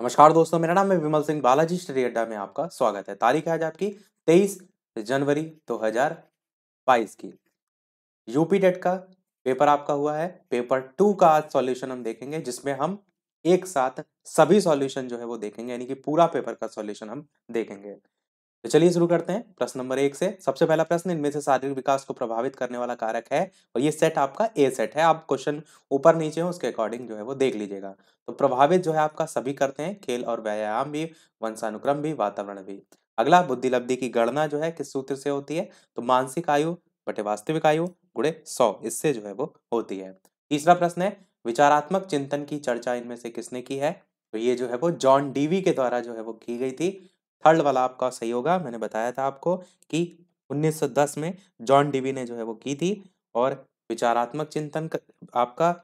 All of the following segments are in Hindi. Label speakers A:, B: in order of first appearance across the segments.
A: नमस्कार दोस्तों मेरा नाम है विमल सिंह बालाजी स्टडी अड्डा में आपका स्वागत है तारीख है आज आपकी तेईस जनवरी दो हजार बाईस की यूपी डेट का पेपर आपका हुआ है पेपर टू का आज सॉल्यूशन हम देखेंगे जिसमें हम एक साथ सभी सॉल्यूशन जो है वो देखेंगे यानी कि पूरा पेपर का सॉल्यूशन हम देखेंगे तो चलिए शुरू करते हैं प्रश्न नंबर एक से सबसे पहला प्रश्न इनमें से शारीरिक विकास को प्रभावित करने वाला कारक है और ये सेट आपका ए सेट है आप क्वेश्चन ऊपर नीचे हो उसके अकॉर्डिंग जो है वो देख लीजिएगा तो प्रभावित जो है आपका सभी करते हैं खेल और व्यायाम भी वंशानुक्रम भी वातावरण भी अगला बुद्धिलब्धि की गणना जो है किस सूत्र से होती है तो मानसिक आयु बटे वास्तविक आयु गुड़े सौ इससे जो है वो होती है तीसरा प्रश्न है विचारात्मक चिंतन की चर्चा इनमें से किसने की है तो ये जो है वो जॉन डीवी के द्वारा जो है वो की गई थी थर्ड वाला आपका सही होगा मैंने बताया था आपको कि 1910 में जॉन डीवी ने जो है वो की थी और विचारात्मक चिंतन आपका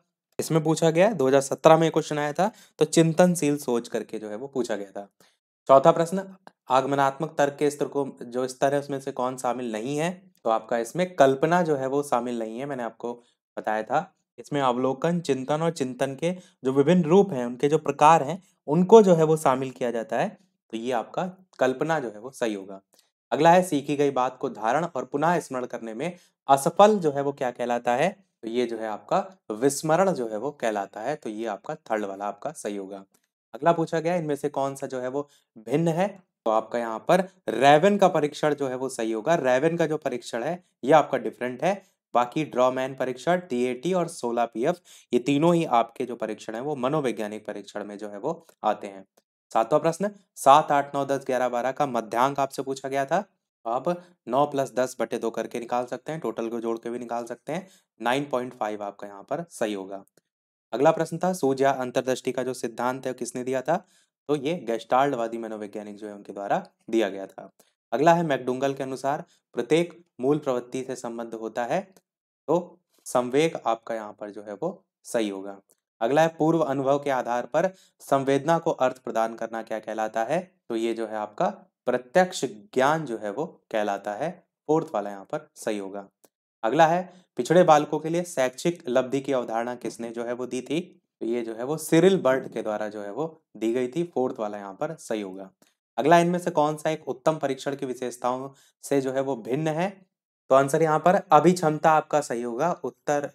A: इसमें पूछा गया 2017 में क्वेश्चन आया था तो चिंतनशील सोच करके जो है वो पूछा गया था चौथा प्रश्न आगमनात्मक तर्क के स्तर को जो स्तर है उसमें से कौन शामिल नहीं है तो आपका इसमें कल्पना जो है वो शामिल नहीं है मैंने आपको बताया था इसमें अवलोकन चिंतन और चिंतन के जो विभिन्न रूप हैं उनके जो प्रकार हैं उनको जो है वो शामिल किया जाता है तो ये आपका कल्पना जो है वो सही होगा अगला है सीखी गई बात को धारण और पुनः स्मरण करने में असफल जो है वो क्या कहलाता है तो ये जो है आपका विस्मरण जो है वो कहलाता है तो ये आपका थर्ड वाला आपका सही होगा अगला पूछा गया इनमें से कौन सा जो है वो भिन्न है तो आपका यहाँ पर रेवन का परीक्षण जो है वो सही होगा रेवन का जो परीक्षण है ये आपका डिफरेंट है बाकी ड्रॉमैन परीक्षण टी और सोला पी ये तीनों ही आपके जो परीक्षण है वो मनोवैज्ञानिक परीक्षण में जो है वो आते हैं सातवां प्रश्न सात आठ नौ दस ग्यारह बारह का मध्यांक आपसे पूछा गया था आप नौ प्लस दस बटे दो करके निकाल सकते हैं टोटल को जोड़ के भी निकाल सकते हैं नाइन पॉइंट फाइव आपका यहाँ पर सही होगा अगला प्रश्न था सूर्य या का जो सिद्धांत है किसने दिया था तो ये गेस्टाल्डवादी मनोवैज्ञानिक जो है उनके द्वारा दिया गया था अगला है मैकडुंगल के अनुसार प्रत्येक मूल प्रवृत्ति से संबंध होता है तो संवेग आपका यहाँ पर जो है वो सही होगा अगला है पूर्व अनुभव के आधार पर संवेदना को अर्थ प्रदान करना क्या कहलाता है तो ये जो है आपका प्रत्यक्ष ज्ञान जो है वो कहलाता है फोर्थ वाला यहाँ पर सही होगा अगला है पिछड़े बालकों के लिए शैक्षिक लब्धि की अवधारणा किसने जो है वो दी थी तो ये जो है वो सिरिल बर्ट के द्वारा जो है वो दी गई थी फोर्थ वाला यहाँ पर सही होगा अगला इनमें से कौन सा एक उत्तम परीक्षण की विशेषताओं से जो है वो भिन्न है तो आंसर यहाँ पर अभी क्षमता आपका सही होगा उत्तर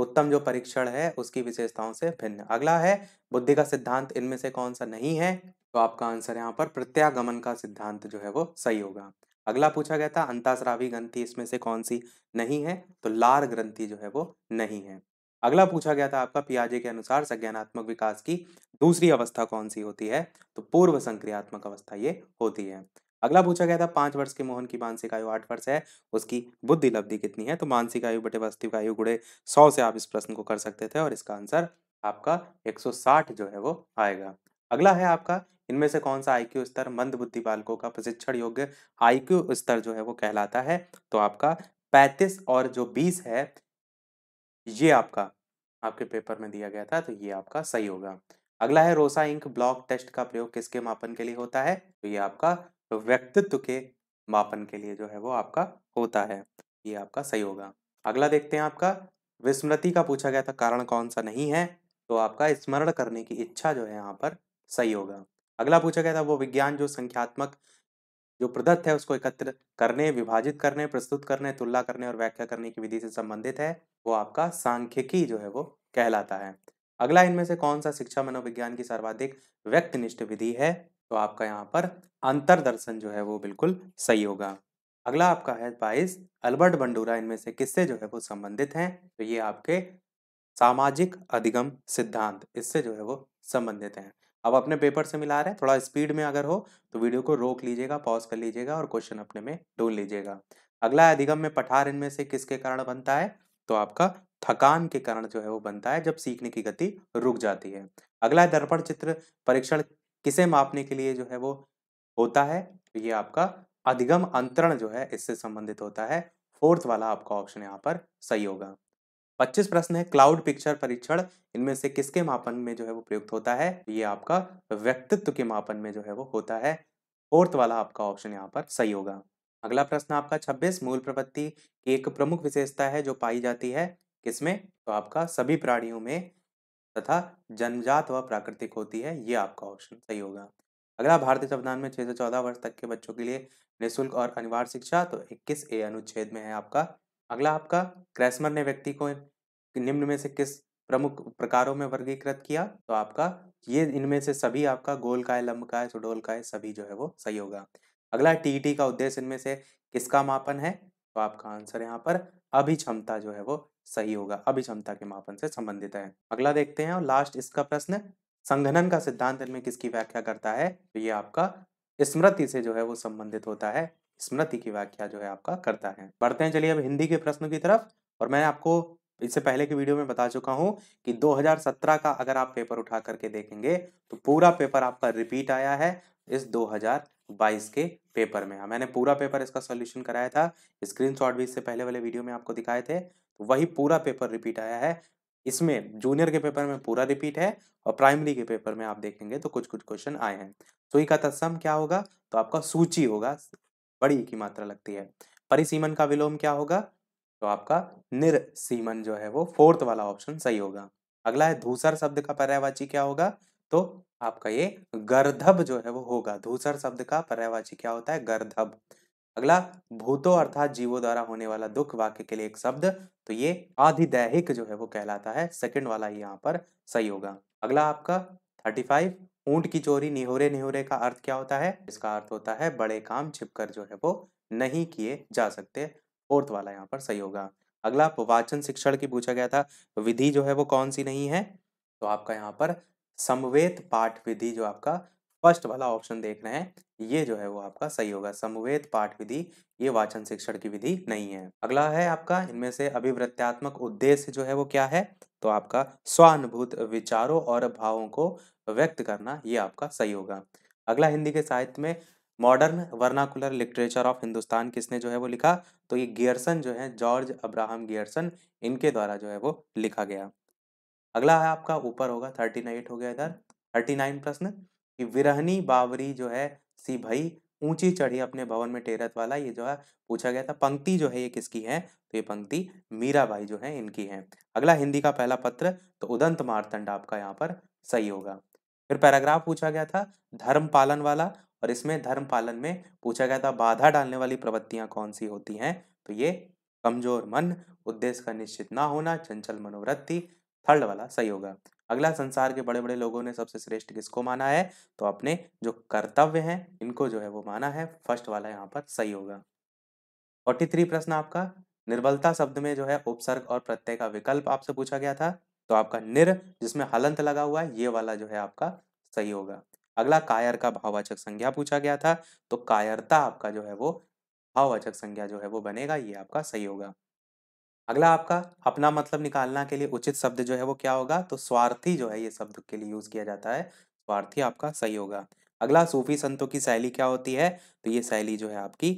A: उत्तम जो परीक्षण है उसकी विशेषताओं से भिन्न अगला है बुद्धि का सिद्धांत इनमें से कौन सा नहीं है तो आपका आंसर यहाँ पर प्रत्यागमन का सिद्धांत जो है वो सही होगा अगला पूछा गया था अंताश्रावी ग्रंथि इसमें से कौन सी नहीं है तो लार ग्रंथि जो है वो नहीं है अगला पूछा गया था आपका पियाजे के अनुसार संज्ञानात्मक विकास की दूसरी अवस्था कौन सी होती है तो पूर्व संक्रियात्मक अवस्था ये होती है अगला पूछा गया था पांच वर्ष के मोहन की मानसिक आयु आठ वर्ष है उसकी बुद्धि लब्धि कितनी है तो मानसिक आयु बटे वास्तविक आयु गुड़े सौ से आप इस प्रश्न को कर सकते थे और इसका आंसर आपका 160 जो है वो आएगा अगला है आपका इनमें से कौन सा आईक्यू स्तर मंद बुद्धि बालकों का प्रशिक्षण योग्य आईक्यू स्तर जो है वो कहलाता है तो आपका पैंतीस और जो बीस है ये आपका आपके पेपर में दिया गया था तो ये आपका सही होगा अगला है रोसा इंक ब्लॉक टेस्ट का प्रयोग किसके मापन के लिए होता है तो ये आपका व्यक्तित्व के मापन के लिए जो है वो आपका होता है ये आपका सही होगा अगला देखते हैं आपका विस्मृति का पूछा गया था कारण कौन सा नहीं है तो आपका स्मरण करने की इच्छा जो है यहाँ पर सही होगा अगला पूछा गया था वो विज्ञान जो संख्यात्मक जो प्रदत्त है उसको एकत्र करने विभाजित करने प्रस्तुत करने तुलना करने और व्याख्या करने की विधि से संबंधित है वो आपका सांख्यिकी जो है वो कहलाता है अगला इनमें से कौन सा शिक्षा मनोविज्ञान की सर्वाधिक व्यक्तिनिष्ठ विधि है तो आपका यहाँ पर अंतर दर्शन जो है वो बिल्कुल सही होगा अगला आपका है बाईस अल्बर्ट बंडूरा इनमें से किससे जो है वो संबंधित हैं तो ये आपके सामाजिक अधिगम सिद्धांत इससे जो है वो संबंधित हैं अब अपने पेपर से मिला रहे हैं थोड़ा स्पीड में अगर हो तो वीडियो को रोक लीजिएगा पॉज कर लीजिएगा और क्वेश्चन अपने में ढूंढ लीजिएगा अगला अधिगम में पठार इनमें से किसके कारण बनता है तो आपका थकान के कारण जो है वो बनता है जब सीखने की गति रुक जाती है अगला दर्पण चित्र परीक्षण किसे मापने के लिए जो है वो होता है तो ये आपका अधिगम अंतरण जो है इससे संबंधित होता है फोर्थ वाला आपका ऑप्शन यहाँ पर सही होगा पच्चीस प्रश्न है क्लाउड पिक्चर परीक्षण इनमें से किसके मापन में जो है वो प्रयुक्त होता है तो ये आपका व्यक्तित्व के मापन में जो है वो होता है फोर्थ वाला आपका ऑप्शन यहाँ पर सही होगा अगला प्रश्न आपका 26 मूल प्रपत्ति की एक प्रमुख विशेषता है जो पाई जाती है किसमें तो आपका सभी प्राणियों में तथा जनजात व प्राकृतिक होती है ये आपका ऑप्शन सही होगा अगला भारतीय संविधान में छह से चौदह वर्ष तक के बच्चों के लिए निःशुल्क और अनिवार्य शिक्षा तो इक्कीस ए अनुच्छेद में है आपका अगला आपका क्रैसमर ने व्यक्ति को निम्न में से किस प्रमुख प्रकारों में वर्गीकृत किया तो आपका ये इनमें से सभी आपका गोल काय लंब काय सुडोल काय सभी जो है वो सही होगा अगला टीईटी का उद्देश्य इनमें से किसका मापन है तो आपका आंसर यहाँ पर अभिक्षमता जो है वो सही होगा अभिक्षमता के मापन से संबंधित है अगला देखते हैं और लास्ट इसका प्रश्न संघनन का सिद्धांत इनमें किसकी व्याख्या करता है तो ये आपका स्मृति से जो है वो संबंधित होता है स्मृति की व्याख्या जो है आपका करता है बढ़ते हैं चलिए अब हिंदी के प्रश्न की तरफ और मैं आपको इससे पहले के वीडियो में बता चुका हूं कि 2017 का अगर आप पेपर उठा करके देखेंगे तो पूरा पेपर आपका रिपीट आया है इस 2022 के पेपर में हाँ, मैंने पूरा पेपर इसका सोल्यूशन कराया था स्क्रीनशॉट भी इससे पहले वाले वीडियो में आपको दिखाए थे तो वही पूरा पेपर रिपीट आया है इसमें जूनियर के पेपर में पूरा रिपीट है और प्राइमरी के पेपर में आप देखेंगे तो कुछ कुछ क्वेश्चन आए हैं सुई तो का तत्सम क्या होगा तो आपका सूची होगा बड़ी की मात्रा लगती है परिसीमन का विलोम क्या होगा तो आपका निरसीमन जो है वो फोर्थ वाला ऑप्शन सही होगा अगला है धूसर शब्द का पर्यायवाची क्या होगा तो आपका ये गर्धब जो है वो होगा धूसर शब्द का पर्यायवाची क्या होता है गर्धब अगला भूतो अर्थात जीवो द्वारा होने वाला दुख वाक्य के लिए एक शब्द तो ये आधिदैहिक जो है वो कहलाता है सेकंड वाला ही यहाँ पर सही होगा अगला आपका थर्टी फाइव ऊंट की चोरी निहोरे निहोरे का अर्थ क्या होता है इसका अर्थ होता है बड़े काम छिपकर जो है वो नहीं किए जा सकते फोर्थ वाला यहाँ पर सही होगा अगला वाचन शिक्षण की पूछा गया था विधि जो है वो कौन सी नहीं है तो आपका यहाँ पर समवेत पाठ विधि जो आपका फर्स्ट वाला ऑप्शन देख रहे हैं ये जो है वो आपका सही होगा समवेत पाठ विधि ये वाचन शिक्षण की विधि नहीं है अगला है आपका इनमें से अभिवृत्यात्मक उद्देश्य जो है वो क्या है तो आपका स्वानुभूत विचारों और भावों को व्यक्त करना ये आपका सही होगा अगला हिंदी के साहित्य में modern vernacular literature of Hindustan किसने जो है वो लिखा तो ये गियर्सन जो है जॉर्ज अब्राहम गियर्सन इनके द्वारा जो है वो लिखा गया अगला है आपका ऊपर होगा थर्टी नाइट हो गया इधर थर्टी नाइन प्रश्न कि विरहनी बावरी जो है सी भाई ऊंची चढ़ी अपने भवन में टेरत वाला ये जो है पूछा गया था पंक्ति जो है ये किसकी है तो ये पंक्ति मीराबाई जो है इनकी है अगला हिंदी का पहला पत्र तो उदंत मारतंड आपका यहाँ पर सही होगा फिर पैराग्राफ पूछा गया था धर्म पालन वाला और इसमें धर्म पालन में पूछा गया था बाधा डालने वाली प्रवृत्तियां कौन सी होती हैं तो ये कमजोर मन उद्देश्य का निश्चित ना होना चंचल मनोवृत्ति थर्ड वाला सही होगा अगला संसार के बड़े बड़े लोगों ने सबसे श्रेष्ठ किसको माना है तो अपने जो कर्तव्य हैं इनको जो है वो माना है फर्स्ट वाला यहाँ पर सही होगा फोर्टी थ्री प्रश्न आपका निर्बलता शब्द में जो है उपसर्ग और प्रत्यय का विकल्प आपसे पूछा गया था तो आपका निर जिसमें हलंत लगा हुआ है ये वाला जो है आपका सही होगा अगला कायर का भाववाचक संज्ञा पूछा गया था तो कायरता आपका जो है वो भाववाचक संज्ञा जो है वो बनेगा ये आपका सही होगा अगला आपका अपना मतलब निकालना के लिए उचित शब्द जो है वो क्या होगा तो स्वार्थी जो है ये शब्द के लिए यूज़ किया जाता है स्वार्थी आपका सही होगा अगला सूफी संतों की शैली क्या होती है तो ये शैली जो है आपकी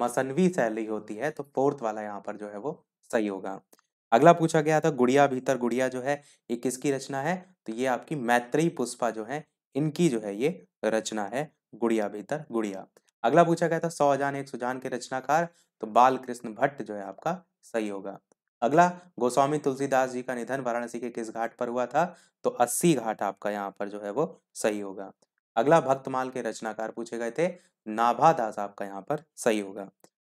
A: मसनवी शैली होती है तो फोर्थ वाला यहाँ पर जो है वो सही होगा अगला पूछा गया था गुड़िया भीतर गुड़िया जो है ये किसकी रचना है तो ये आपकी मैत्री पुष्पा जो है इनकी जो है ये रचना है गुड़िया भीतर गुड़िया अगला पूछा गया था सौ एक सुजान के रचनाकार तो बाल कृष्ण भट्ट जो है आपका सही होगा अगला गोस्वामी तुलसीदास जी का निधन वाराणसी के किस घाट पर हुआ था तो अस्सी घाट आपका यहाँ पर जो है वो सही होगा अगला भक्तमाल के रचनाकार पूछे गए थे नाभा दास आपका यहाँ पर सही होगा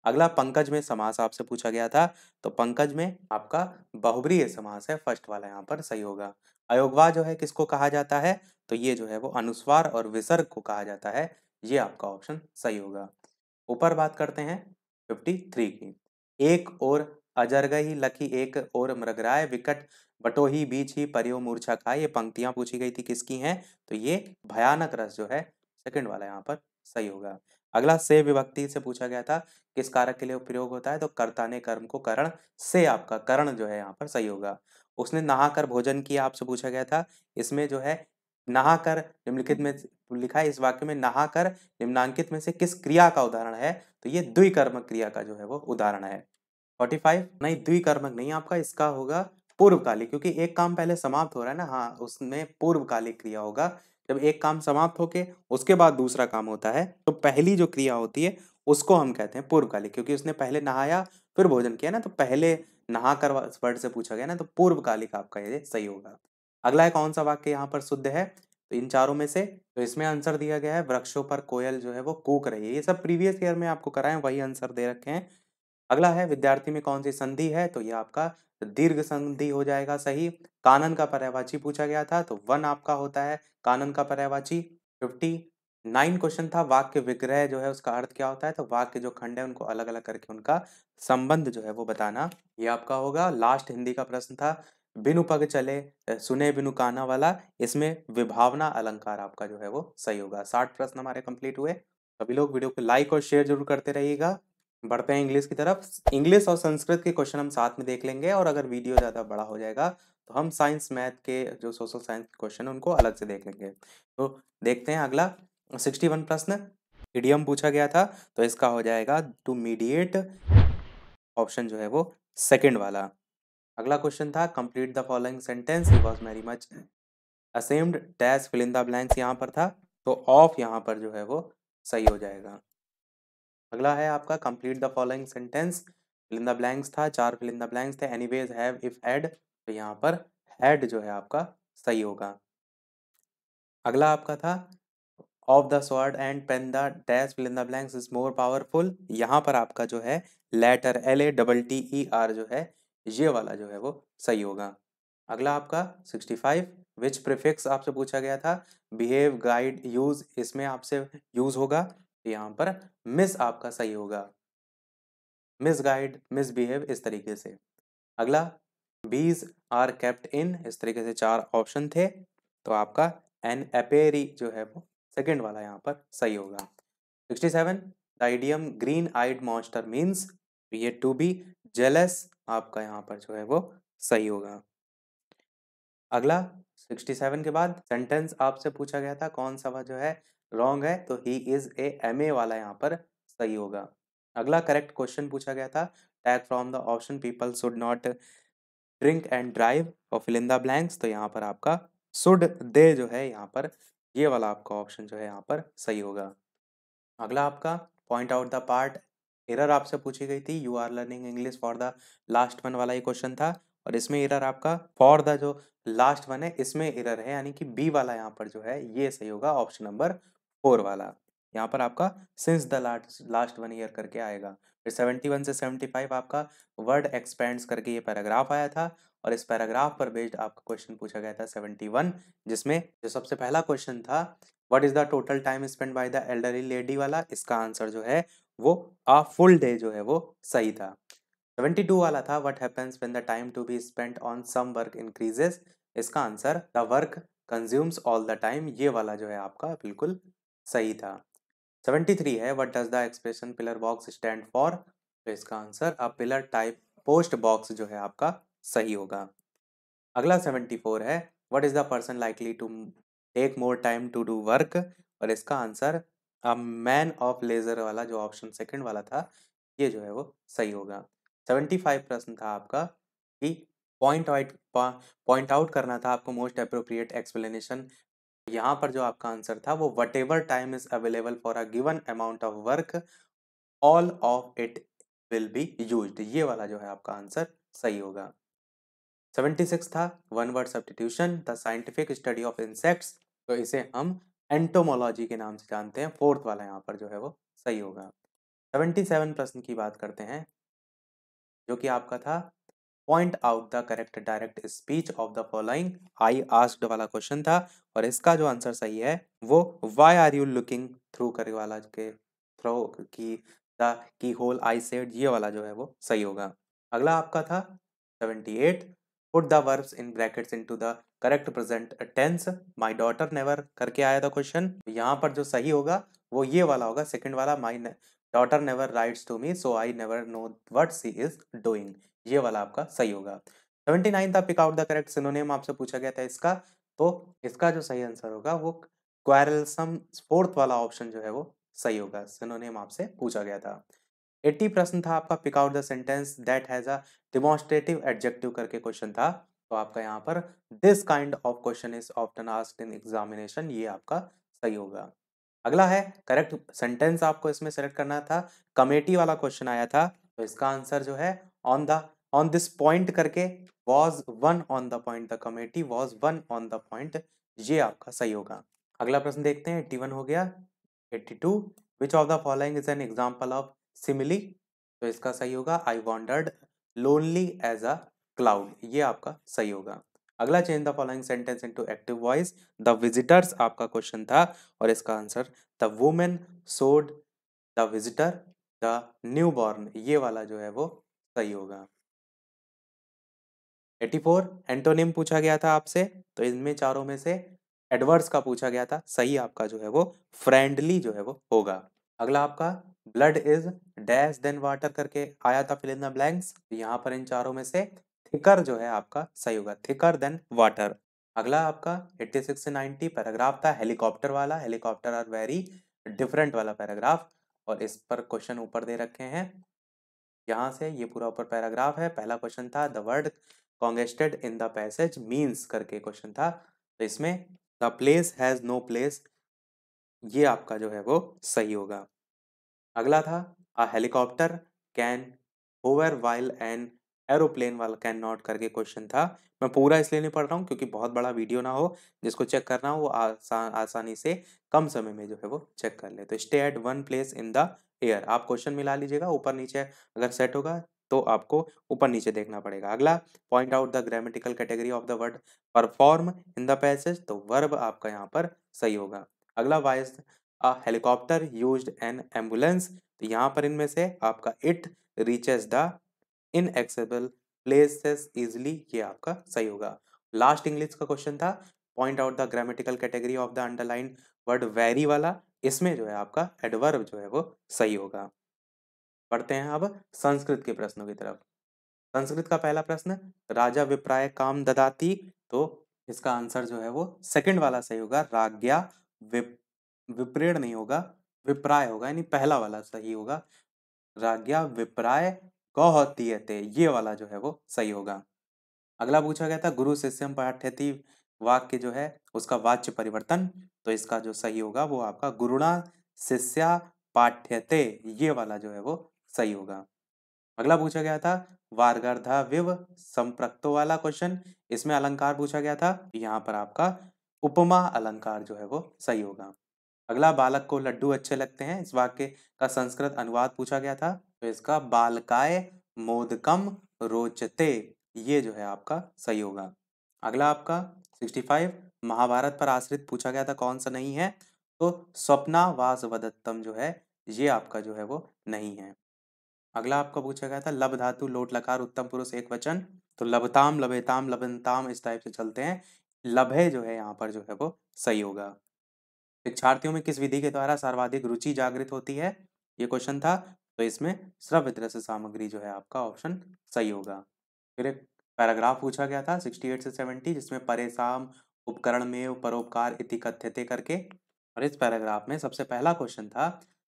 A: अगला पंकज में समास आपसे पूछा गया था तो पंकज में आपका बहुब्रीय समास है फर्स्ट वाला यहाँ पर सही होगा अयोगवा जो है किसको कहा जाता है तो ये जो है वो अनुस्वार और विसर्ग को कहा जाता है ये आपका ऑप्शन सही होगा ऊपर बात करते हैं फिफ्टी थ्री की एक और अजरगही लखी एक और मृगराय विकट बटोही बीच ही परियो मूर्छा खाए ये पंक्तियां पूछी गई थी किसकी हैं तो ये भयानक रस जो है सेकंड वाला यहाँ पर सही होगा अगला से विभक्ति से पूछा गया था किस कारक के लिए प्रयोग होता है तो कर्ता ने कर्म को करण से आपका करण जो है यहाँ पर सही होगा उसने नहाकर भोजन किया आपसे पूछा गया था इसमें जो है नहाकर निम्नलिखित में लिखा है इस वाक्य में नहाकर निम्नांकित में से किस क्रिया का उदाहरण है तो ये द्विकर्मक क्रिया का जो है वो उदाहरण है फोर्टी फाइव नहीं द्विकर्मक नहीं आपका इसका होगा पूर्वकालिक क्योंकि एक काम पहले समाप्त हो रहा है ना हाँ उसमें पूर्वकालिक क्रिया होगा जब एक काम समाप्त होके उसके बाद दूसरा काम होता है तो पहली जो क्रिया होती है उसको हम कहते हैं पूर्वकालिक क्योंकि उसने पहले नहाया फिर भोजन किया ना तो पहले नहा कर वर्ड से पूछा गया ना तो पूर्वकालिक आपका ये सही होगा अगला है कौन सा वाक्य यहाँ पर शुद्ध है तो इन चारों में से तो इसमें आंसर दिया गया है वृक्षों पर कोयल जो है वो कूक रही है ये सब प्रीवियस ईयर में आपको कराए वही आंसर दे रखे हैं अगला है विद्यार्थी में कौन सी संधि है तो ये आपका दीर्घ संधि हो जाएगा सही कानन का पर्यावाची पूछा गया था तो वन आपका होता है कानन का पर्यावाची फिफ्टी नाइन क्वेश्चन था वाक्य विग्रह जो है उसका अर्थ क्या होता है तो वाक्य जो खंड है उनको अलग अलग करके उनका संबंध जो है वो बताना ये आपका होगा लास्ट हिंदी का प्रश्न था बिनु पग चले सुने बिनु काना वाला इसमें विभावना अलंकार आपका जो है वो सही होगा साठ प्रश्न हमारे कंप्लीट हुए सभी लोग वीडियो को लाइक और शेयर जरूर करते रहिएगा बढ़ते हैं इंग्लिश की तरफ इंग्लिश और संस्कृत के क्वेश्चन हम साथ में देख लेंगे और अगर वीडियो ज़्यादा बड़ा हो जाएगा तो हम साइंस मैथ के जो सोशल साइंस के क्वेश्चन उनको अलग से देख लेंगे तो देखते हैं अगला सिक्सटी वन प्रश्न इडियम पूछा गया था तो इसका हो जाएगा टू मीडिएट ऑप्शन जो है वो सेकेंड वाला अगला क्वेश्चन था complete the following sentence he was very much assumed dash fill in the blanks यहाँ पर था तो ऑफ यहाँ पर जो है वो सही हो जाएगा अगला है आपका complete the following sentence fill in the blanks था चार फिल इन द ब्लैंक्स थे any ways have if add तो यहाँ पर हैड जो है आपका सही होगा अगला आपका था of the sword and pen the dash fill in the blanks is more powerful यहाँ पर आपका जो है letter L A double T E R जो है ये वाला जो है वो सही होगा अगला आपका 65 विच प्रिफिक्स आपसे पूछा गया था बिहेव गाइड यूज इसमें आपसे यूज होगा यहाँ पर मिस आपका सही होगा मिस गाइड मिस बिहेव इस तरीके से अगला बीज आर कैप्ट इन इस तरीके से चार ऑप्शन थे तो आपका एन एपेरी जो है वो सेकेंड वाला यहाँ पर सही होगा sixty seven the idiom green eyed monster means ये टू बी जेलस आपका यहाँ पर जो है वो सही होगा अगला 67 के बाद सेंटेंस आपसे पूछा गया था कौन सा वह जो है रॉन्ग है तो he is A M A वाला यहाँ पर सही होगा अगला करेक्ट क्वेश्चन पूछा गया था tag from the option people should not drink and drive और फिलिंदा ब्लैंक्स तो यहाँ पर आपका सुड दे जो है यहाँ पर ये वाला आपका ऑप्शन जो है यहाँ पर सही होगा अगला आपका point out the part error आपसे पूछी गई थी you are learning English for the last one वाला ये क्वेश्चन था और इसमें एरर आपका फॉर द जो लास्ट वन है इसमें एरर है यानी कि बी वाला यहाँ पर जो है ये सही होगा ऑप्शन नंबर फोर वाला यहाँ पर आपका since the last last one year करके आएगा फिर सेवेंटी वन से सेवेंटी फाइव आपका वर्ड एक्सपेंड्स करके ये पैराग्राफ आया था और इस पैराग्राफ पर बेस्ड आपका क्वेश्चन पूछा गया था सेवेंटी वन जिसमें जो सबसे पहला क्वेश्चन था what is the total time spend by the elderly lady वाला इसका आंसर जो है वो आ फुल डे जो है वो सही था 72 वाला था what happens when the time to be spent on some work increases इसका answer the work consumes all the time ये वाला जो है आपका बिल्कुल सही था 73 है what does the expression pillar box stand for तो इसका answer a pillar type post box जो है आपका सही होगा अगला 74 है what is the person likely to take more time to do work और इसका आंसर मैन ऑफ लेज़र वाला जो ऑप्शन सेकंड वाला था ये जो है वो सही होगा सेवेंटी फाइव प्रश्न था आपका कि पॉइंट आउट पॉइंट आउट करना था आपको मोस्ट अप्रोप्रिएट एक्सप्लेनेशन यहाँ पर जो आपका आंसर था वो whatever time is available for a given amount of work all of it will be use ये वाला जो है आपका आंसर सही होगा सेवेंटी सिक्स था one word substitution the scientific study of insects तो इसे हम एंटोमोलॉजी के नाम से जानते हैं फोर्थ वाला यहाँ पर जो है वो सही होगा सेवेंटी सेवन प्रश्न की बात करते हैं जो कि आपका था point out the correct direct speech of the following I asked वाला क्वेश्चन था और इसका जो आंसर सही है वो why are you looking through करे वाला के थ्रो की the key whole I said ये वाला जो है वो सही होगा अगला आपका था seventy eight put the verbs in brackets into the correct present tense my daughter never करके आया था क्वेश्चन यहाँ पर जो सही होगा वो ये वाला होगा सेकंड वाला my daughter never writes to me so I never know what she is doing ये वाला आपका सही होगा सेवेंटी नाइन था pick out the correct synonym आपसे पूछा गया था इसका तो इसका जो सही आंसर होगा वो क्वारलसम फोर्थ वाला ऑप्शन जो है वो सही होगा सिनोनिम आपसे पूछा गया था एट्टी प्रश्न था आपका pick out the sentence that has a demonstrative adjective करके क्वेश्चन था तो आपका यहाँ पर this kind of question is often asked in examination ये आपका सही होगा अगला है करेक्ट सेंटेंस आपको इसमें सेलेक्ट करना था कमेटी वाला क्वेश्चन आया था तो इसका आंसर जो है on the on this point करके was one on the point the committee was one on the point ये आपका सही होगा अगला प्रश्न देखते हैं एट्टी वन हो गया eighty two which of the following is an example of simile तो इसका सही होगा I wandered lonely as a cloud ये आपका सही होगा अगला change the following sentence into active voice the visitors आपका क्वेश्चन था और इसका answer the women showed the visitor the new born ये वाला जो है वो सही होगा 84 एंटोनिम पूछा गया था आपसे तो इनमें चारों में से एडवर्स का पूछा गया था सही आपका जो है वो फ्रेंडली जो है वो होगा अगला आपका blood is dash than water करके आया था फिल इन ब्लैंक्स यहाँ पर इन चारों में से थिकर जो है आपका सही होगा थिकर देन वाटर अगला आपका 86 से 90 पैराग्राफ था हेलीकॉप्टर वाला हेलीकॉप्टर आर वेरी डिफरेंट वाला पैराग्राफ और इस पर क्वेश्चन ऊपर दे रखे हैं यहाँ से ये पूरा ऊपर पैराग्राफ है पहला क्वेश्चन था the word congested in the passage means करके क्वेश्चन था तो इसमें the place has no place ये आपका जो है वो सही होगा अगला था a helicopter can hover while an aeroplane वाला कैन नॉट करके क्वेश्चन था मैं पूरा इसलिए नहीं पढ़ रहा हूँ क्योंकि बहुत बड़ा वीडियो ना हो जिसको चेक करना हो वो आसान आसानी से कम समय में जो है वो चेक कर ले तो stay at one place in the air आप क्वेश्चन मिला लीजिएगा ऊपर नीचे अगर सेट होगा तो आपको ऊपर नीचे देखना पड़ेगा अगला point out the grammatical category of the word perform in the passage तो वर्ब आपका यहाँ पर सही होगा अगला why is a helicopter use an ambulance तो यहाँ पर इनमें से आपका it reaches the inaccessible places easily ये आपका सही होगा लास्ट इंग्लिश का क्वेश्चन था point out the grammatical category of the underline word very वाला इसमें जो है आपका एडवर्ब जो है वो सही होगा पढ़ते हैं अब संस्कृत के प्रश्नों की तरफ संस्कृत का पहला प्रश्न राजा विप्राय काम ददाती तो इसका आंसर जो है वो सेकंड वाला सही होगा राग्या विप विप्रेण नहीं होगा विप्राय होगा यानी पहला वाला सही होगा राज्ञा विप्राय गौहतीयते ये वाला जो है वो सही होगा अगला पूछा गया था गुरु शिष्यम पाठ्यति वाक्य जो है उसका वाच्य परिवर्तन तो इसका जो सही होगा वो आपका गुरुणा शिष्या पाठ्यते ये वाला जो है वो सही होगा अगला पूछा गया था वारगर्धा विव संप्रक्तो वाला क्वेश्चन इसमें अलंकार पूछा गया था यहाँ पर आपका उपमा अलंकार जो है वो सही होगा अगला बालक को लड्डू अच्छे लगते हैं इस वाक्य का संस्कृत अनुवाद पूछा गया था तो इसका बालकाय मोदकम रोचते ये जो है आपका सही होगा अगला आपका 65 महाभारत पर आश्रित पूछा गया था कौन सा नहीं है तो स्वप्ना वास वदत्तम जो है ये आपका जो है वो नहीं है अगला आपका पूछा गया था लब धातु लोट लकार उत्तम पुरुष एक वचन तो लभताम लभेताम लबनताम इस टाइप से चलते हैं लभे जो है यहाँ पर जो है वो सही होगा शिक्षार्थियों में किस विधि के द्वारा सर्वाधिक रुचि जागृत होती है ये क्वेश्चन था तो इसमें श्रव्य दृश्य सामग्री जो है आपका ऑप्शन सही होगा फिर एक पैराग्राफ पूछा गया था 68 से 70 जिसमें परेशान उपकरण में परोपकार इति कथ्यते करके और इस पैराग्राफ में सबसे पहला क्वेश्चन था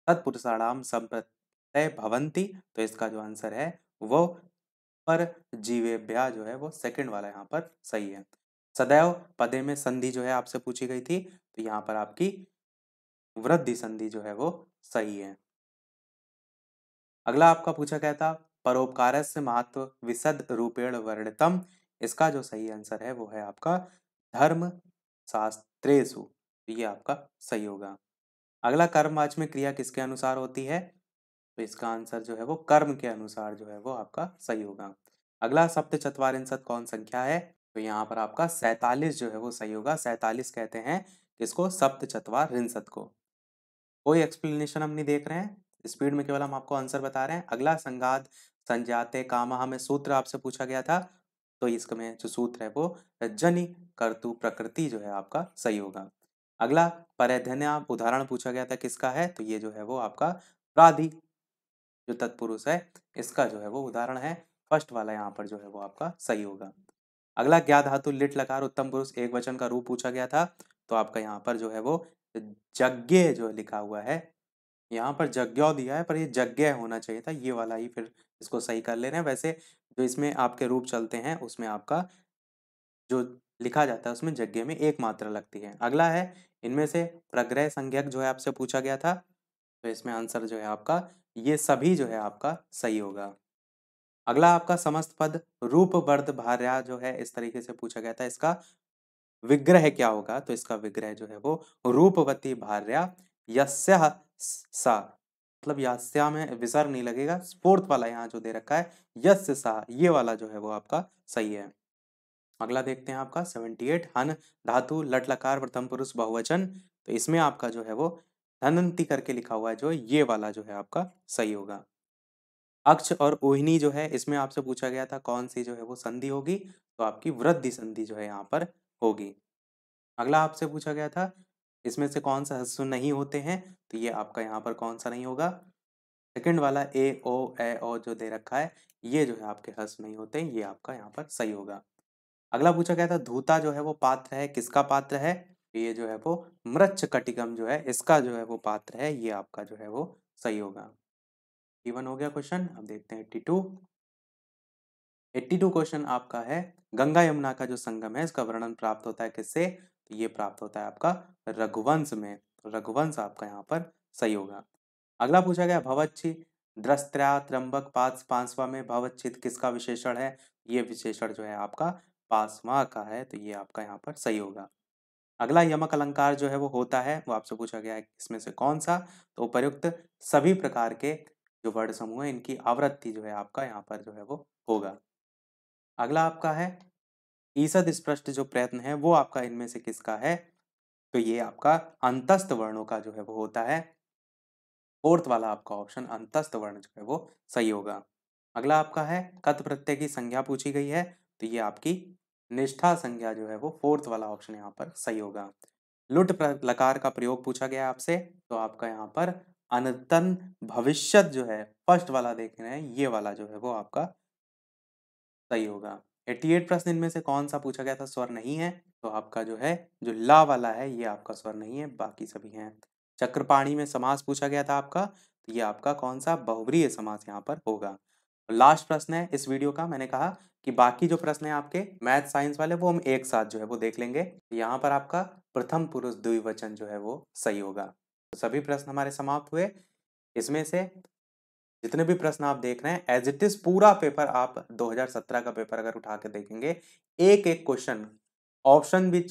A: तत्पुरुषाणाम संप्रतय भवंती तो इसका जो आंसर है वो पर जीवेभ्या जो है वो सेकंड वाला यहाँ पर सही है सदैव पदे में संधि जो है आपसे पूछी गई थी तो यहाँ पर आपकी वृद्धि संधि जो है वो सही है अगला आपका पूछा गया था परोपकार से महत्व विशद रूपेण वर्णितम इसका जो सही आंसर है वो है आपका धर्म शास्त्रेशु तो ये आपका सही होगा अगला कर्म वाच में क्रिया किसके अनुसार होती है तो इसका आंसर जो है वो कर्म के अनुसार जो है वो आपका सही होगा अगला सप्त चतवार कौन संख्या है तो यहाँ पर आपका सैतालीस जो है वो सही होगा सैतालीस कहते हैं किसको सप्त चतवार रिंसत को कोई एक्सप्लेनेशन हम नहीं देख रहे हैं स्पीड में केवल हम आपको आंसर बता रहे हैं अगला संगात संजाते काम में सूत्र आपसे पूछा गया था तो इसमें जो सूत्र है वो जनि कर्तु प्रकृति जो है आपका सही होगा अगला परधन्य उदाहरण पूछा गया था किसका है तो ये जो है वो आपका प्राधि जो तत्पुरुष है इसका जो है वो उदाहरण है फर्स्ट वाला यहाँ पर जो है वो आपका सही होगा अगला ज्ञात धातु लिट लकार उत्तम पुरुष एक वचन का रूप पूछा गया था तो आपका यहाँ पर जो है वो यज्ञ जो लिखा हुआ है यहाँ पर यज्ञ दिया है पर ये यज्ञ होना चाहिए था ये वाला ही फिर इसको सही कर लेना है वैसे जो इसमें आपके रूप चलते हैं उसमें आपका जो लिखा जाता है उसमें यज्ञ में एक मात्रा लगती है अगला है इनमें से प्रग्रह संज्ञक जो है आपसे पूछा गया था तो इसमें आंसर जो है आपका ये सभी जो है आपका सही होगा अगला आपका समस्त पद रूप वर्ध भार्या जो है इस तरीके से पूछा गया था इसका विग्रह क्या होगा तो इसका विग्रह जो है वो रूपवती भार्या सा मतलब यस्या में विसर्ग नहीं लगेगा फोर्थ वाला यहाँ जो दे रखा है यस्य सा ये वाला जो है वो आपका सही है अगला देखते हैं आपका सेवेंटी एट हन धातु लटलकार प्रथम पुरुष बहुवचन तो इसमें आपका जो है वो धनंती करके लिखा हुआ है जो ये वाला जो है आपका सही होगा अक्ष और ओहिनी जो है इसमें आपसे पूछा गया था कौन सी जो है वो संधि होगी तो आपकी वृद्धि संधि जो है यहाँ पर होगी अगला आपसे पूछा गया था इसमें से कौन सा हस्व नहीं होते हैं तो ये आपका यहाँ पर कौन सा नहीं होगा सेकंड वाला ए ओ ए ओ जो दे रखा है ये जो है आपके हस्व नहीं होते ये आपका यहाँ पर सही होगा अगला पूछा गया था धूता जो है वो पात्र है किसका पात्र है तो ये जो है वो मृक्ष कटिकम जो है इसका जो है वो पात्र है ये आपका जो है वो सही होगा इवन हो गया क्वेश्चन अब देखते हैं टी टू एट्टी टू क्वेश्चन आपका है गंगा यमुना का जो संगम है इसका वर्णन प्राप्त होता है किससे तो ये प्राप्त होता है आपका रघुवंश में रघुवंश आपका यहाँ पर सही होगा अगला पूछा गया भवच्छी द्रस्त्रा त्रंबक पास पांचवा में भवच्छिद किसका विशेषण है ये विशेषण जो है आपका पांचवा का है तो ये आपका यहाँ पर सही होगा अगला यमक अलंकार जो है वो होता है वो आपसे पूछा गया है इसमें से कौन सा तो उपयुक्त सभी प्रकार के जो वर्ड समूह है इनकी आवृत्ति जो है आपका यहाँ पर जो है वो होगा अगला आपका है ईसद स्पृष्ट जो प्रयत्न है वो आपका इनमें से किसका है तो ये आपका अंतस्थ वर्णों का जो है वो होता है फोर्थ वाला आपका ऑप्शन अंतस्थ वर्ण जो है वो सही होगा अगला आपका है कथ प्रत्यय की संज्ञा पूछी गई है तो ये आपकी निष्ठा संज्ञा जो है वो फोर्थ वाला ऑप्शन यहाँ पर सही होगा लुट लकार का प्रयोग पूछा गया आपसे तो आपका यहाँ पर अनतन भविष्य जो है फर्स्ट वाला देख रहे हैं ये वाला जो है वो आपका सही होगा 88 प्रश्न इनमें से कौन सा पूछा गया था स्वर नहीं है तो आपका जो है जो ला वाला है ये आपका स्वर नहीं है बाकी सभी हैं चक्रपाणी में समास पूछा गया था आपका तो ये आपका कौन सा बहुवरीय समास यहाँ पर होगा लास्ट प्रश्न है इस वीडियो का मैंने कहा कि बाकी जो प्रश्न है आपके मैथ साइंस वाले वो हम एक साथ जो है वो देख लेंगे यहाँ पर आपका प्रथम पुरुष द्विवचन जो है वो सही होगा तो सभी प्रश्न हमारे समाप्त हुए इसमें से जितने भी प्रश्न आप देख रहे हैं एज इट इज पूरा पेपर आप 2017 का पेपर अगर उठा के देखेंगे एक एक क्वेश्चन ऑप्शन भी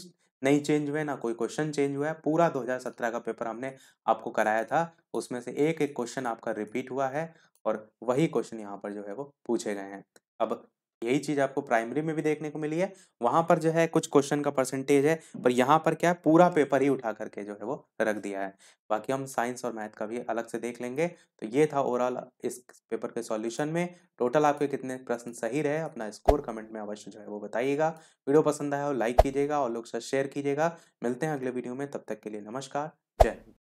A: नहीं चेंज हुए ना कोई क्वेश्चन चेंज हुआ है पूरा 2017 का पेपर हमने आपको कराया था उसमें से एक एक क्वेश्चन आपका रिपीट हुआ है और वही क्वेश्चन यहाँ पर जो है वो पूछे गए हैं अब यही चीज़ आपको प्राइमरी में भी देखने को मिली है वहां पर जो है कुछ क्वेश्चन का परसेंटेज है पर यहाँ पर क्या पूरा पेपर ही उठा करके जो है वो रख दिया है बाकी हम साइंस और मैथ का भी अलग से देख लेंगे तो ये था ओवरऑल इस पेपर के सॉल्यूशन में टोटल आपके कितने प्रश्न सही रहे अपना स्कोर कमेंट में अवश्य जो है वो बताइएगा वीडियो पसंद आया हो लाइक कीजिएगा और लोग शेयर कीजिएगा मिलते हैं अगले वीडियो में तब तक के लिए नमस्कार जय हिंद